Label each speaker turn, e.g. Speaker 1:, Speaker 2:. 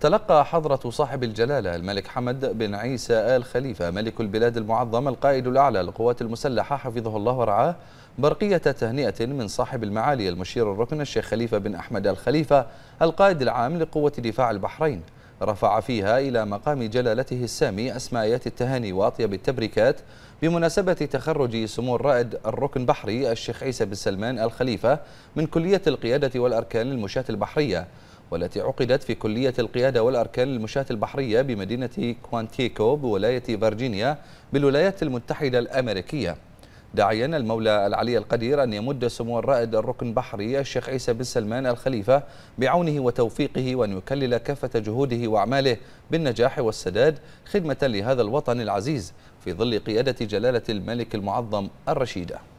Speaker 1: تلقى حضرة صاحب الجلالة الملك حمد بن عيسى آل خليفة ملك البلاد المعظم القائد الأعلى للقوات المسلحة حفظه الله ورعاه برقية تهنئة من صاحب المعالي المشير الركن الشيخ خليفة بن أحمد آل خليفة القائد العام لقوة دفاع البحرين رفع فيها إلى مقام جلالته السامي أسمايات التهاني وأطيب التبريكات بمناسبة تخرج سمو الرائد الركن بحري الشيخ عيسى بن سلمان الخليفة من كلية القيادة والأركان للمشاة البحرية والتي عقدت في كلية القيادة والأركان للمشاة البحرية بمدينة كوانتيكو بولاية فرجينيا بالولايات المتحدة الأمريكية داعيا المولى العلي القدير أن يمد سمو الرائد الركن بحري الشيخ عيسى بن سلمان الخليفة بعونه وتوفيقه وأن يكلل كافة جهوده وأعماله بالنجاح والسداد خدمة لهذا الوطن العزيز في ظل قيادة جلالة الملك المعظم الرشيدة